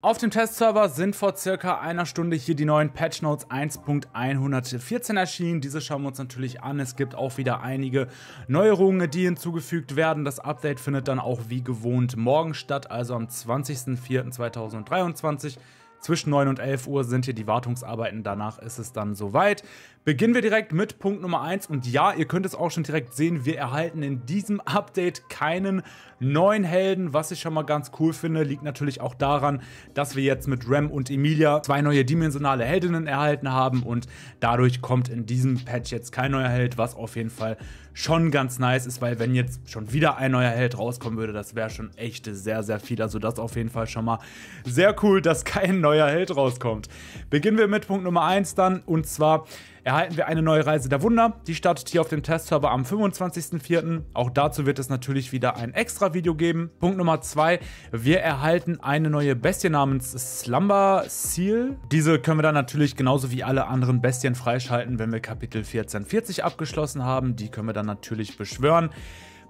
Auf dem Testserver sind vor circa einer Stunde hier die neuen Patch Notes 1.114 erschienen. Diese schauen wir uns natürlich an. Es gibt auch wieder einige Neuerungen, die hinzugefügt werden. Das Update findet dann auch wie gewohnt morgen statt, also am 20.04.2023. Zwischen 9 und 11 Uhr sind hier die Wartungsarbeiten, danach ist es dann soweit. Beginnen wir direkt mit Punkt Nummer 1 und ja, ihr könnt es auch schon direkt sehen, wir erhalten in diesem Update keinen neuen Helden, was ich schon mal ganz cool finde, liegt natürlich auch daran, dass wir jetzt mit Rem und Emilia zwei neue dimensionale Heldinnen erhalten haben und dadurch kommt in diesem Patch jetzt kein neuer Held, was auf jeden Fall schon ganz nice ist, weil wenn jetzt schon wieder ein neuer Held rauskommen würde, das wäre schon echt sehr, sehr viel, also das auf jeden Fall schon mal sehr cool, dass kein neuer neuer Held rauskommt. Beginnen wir mit Punkt Nummer 1 dann und zwar erhalten wir eine neue Reise der Wunder. Die startet hier auf dem Testserver am 25.04. Auch dazu wird es natürlich wieder ein extra Video geben. Punkt Nummer 2, wir erhalten eine neue Bestie namens Slumber Seal. Diese können wir dann natürlich genauso wie alle anderen Bestien freischalten, wenn wir Kapitel 1440 abgeschlossen haben. Die können wir dann natürlich beschwören.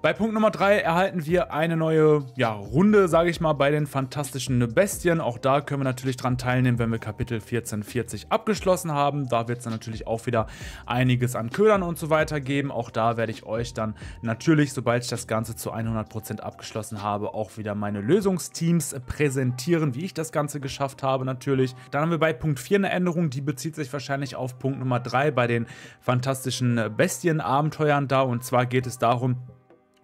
Bei Punkt Nummer 3 erhalten wir eine neue ja, Runde, sage ich mal, bei den fantastischen Bestien. Auch da können wir natürlich dran teilnehmen, wenn wir Kapitel 1440 abgeschlossen haben. Da wird es dann natürlich auch wieder einiges an Ködern und so weiter geben. Auch da werde ich euch dann natürlich, sobald ich das Ganze zu 100% abgeschlossen habe, auch wieder meine Lösungsteams präsentieren, wie ich das Ganze geschafft habe natürlich. Dann haben wir bei Punkt 4 eine Änderung, die bezieht sich wahrscheinlich auf Punkt Nummer 3 bei den fantastischen Bestien-Abenteuern da. Und zwar geht es darum,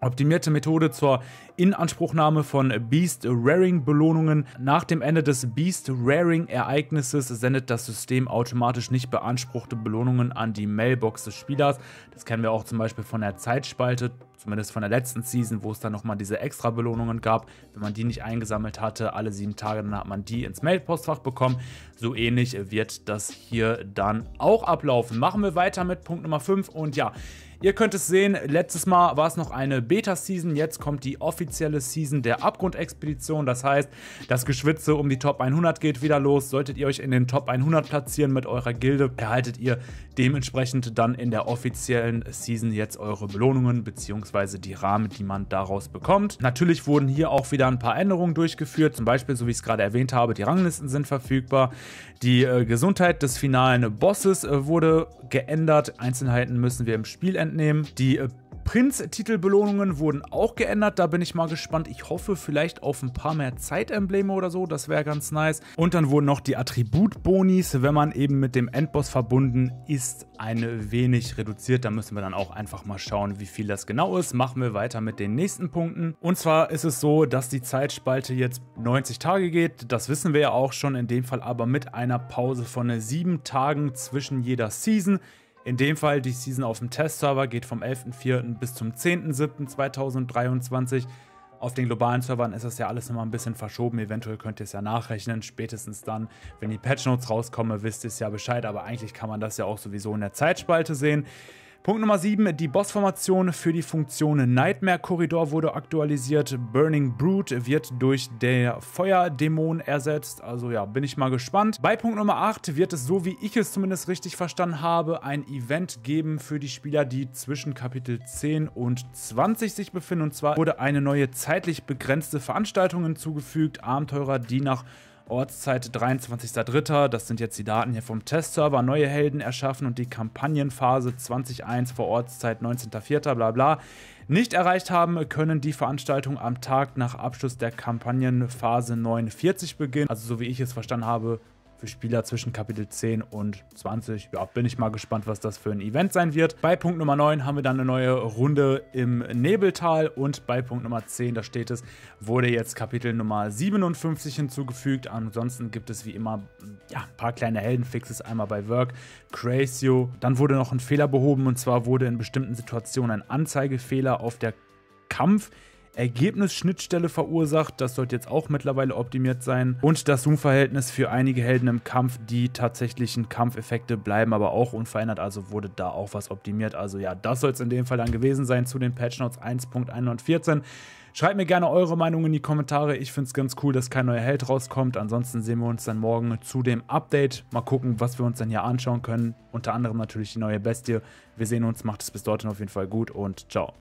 optimierte Methode zur Inanspruchnahme von Beast Raring Belohnungen. Nach dem Ende des Beast Raring Ereignisses sendet das System automatisch nicht beanspruchte Belohnungen an die Mailbox des Spielers. Das kennen wir auch zum Beispiel von der Zeitspalte, zumindest von der letzten Season, wo es dann nochmal diese extra Belohnungen gab. Wenn man die nicht eingesammelt hatte, alle sieben Tage, dann hat man die ins Mailpostfach bekommen. So ähnlich wird das hier dann auch ablaufen. Machen wir weiter mit Punkt Nummer 5 und ja, Ihr könnt es sehen, letztes Mal war es noch eine Beta-Season, jetzt kommt die offizielle Season der Abgrundexpedition. Das heißt, das Geschwitze um die Top 100 geht wieder los. Solltet ihr euch in den Top 100 platzieren mit eurer Gilde, erhaltet ihr dementsprechend dann in der offiziellen Season jetzt eure Belohnungen bzw. die Rahmen, die man daraus bekommt. Natürlich wurden hier auch wieder ein paar Änderungen durchgeführt. Zum Beispiel, so wie ich es gerade erwähnt habe, die Ranglisten sind verfügbar. Die äh, Gesundheit des finalen Bosses äh, wurde geändert. Einzelheiten müssen wir im Spiel enden nehmen. Die äh, Prinz-Titelbelohnungen wurden auch geändert. Da bin ich mal gespannt. Ich hoffe vielleicht auf ein paar mehr Zeitembleme oder so. Das wäre ganz nice. Und dann wurden noch die Attributbonis, wenn man eben mit dem Endboss verbunden ist, ein wenig reduziert. Da müssen wir dann auch einfach mal schauen, wie viel das genau ist. Machen wir weiter mit den nächsten Punkten. Und zwar ist es so, dass die Zeitspalte jetzt 90 Tage geht. Das wissen wir ja auch schon. In dem Fall aber mit einer Pause von 7 Tagen zwischen jeder Season. In dem Fall, die Season auf dem Testserver geht vom 11.04. bis zum 10.07.2023. Auf den globalen Servern ist das ja alles nochmal ein bisschen verschoben. Eventuell könnt ihr es ja nachrechnen. Spätestens dann, wenn die Patch Notes rauskommen, wisst ihr es ja Bescheid. Aber eigentlich kann man das ja auch sowieso in der Zeitspalte sehen. Punkt Nummer 7, die Bossformation für die Funktion Nightmare Korridor wurde aktualisiert. Burning Brute wird durch der Feuerdämon ersetzt. Also ja, bin ich mal gespannt. Bei Punkt Nummer 8 wird es, so wie ich es zumindest richtig verstanden habe, ein Event geben für die Spieler, die zwischen Kapitel 10 und 20 sich befinden. Und zwar wurde eine neue zeitlich begrenzte Veranstaltung hinzugefügt. Abenteurer, die nach Ortszeit 23.03. Das sind jetzt die Daten hier vom Testserver. Neue Helden erschaffen und die Kampagnenphase 20.1 vor Ortszeit 19.04. bla bla. Nicht erreicht haben, können die Veranstaltung am Tag nach Abschluss der Kampagnenphase 49 beginnen. Also so wie ich es verstanden habe, für Spieler zwischen Kapitel 10 und 20. Ja, bin ich mal gespannt, was das für ein Event sein wird. Bei Punkt Nummer 9 haben wir dann eine neue Runde im Nebeltal und bei Punkt Nummer 10, da steht es, wurde jetzt Kapitel Nummer 57 hinzugefügt. Ansonsten gibt es wie immer ja, ein paar kleine Heldenfixes, einmal bei Work, Crazio. Dann wurde noch ein Fehler behoben und zwar wurde in bestimmten Situationen ein Anzeigefehler auf der Kampf Ergebnisschnittstelle verursacht. Das sollte jetzt auch mittlerweile optimiert sein. Und das Zoom-Verhältnis für einige Helden im Kampf. Die tatsächlichen Kampfeffekte bleiben aber auch unverändert. Also wurde da auch was optimiert. Also ja, das soll es in dem Fall dann gewesen sein zu den Patch Notes 1.114. Schreibt mir gerne eure Meinung in die Kommentare. Ich finde es ganz cool, dass kein neuer Held rauskommt. Ansonsten sehen wir uns dann morgen zu dem Update. Mal gucken, was wir uns dann hier anschauen können. Unter anderem natürlich die neue Bestie. Wir sehen uns, macht es bis dorthin auf jeden Fall gut und ciao.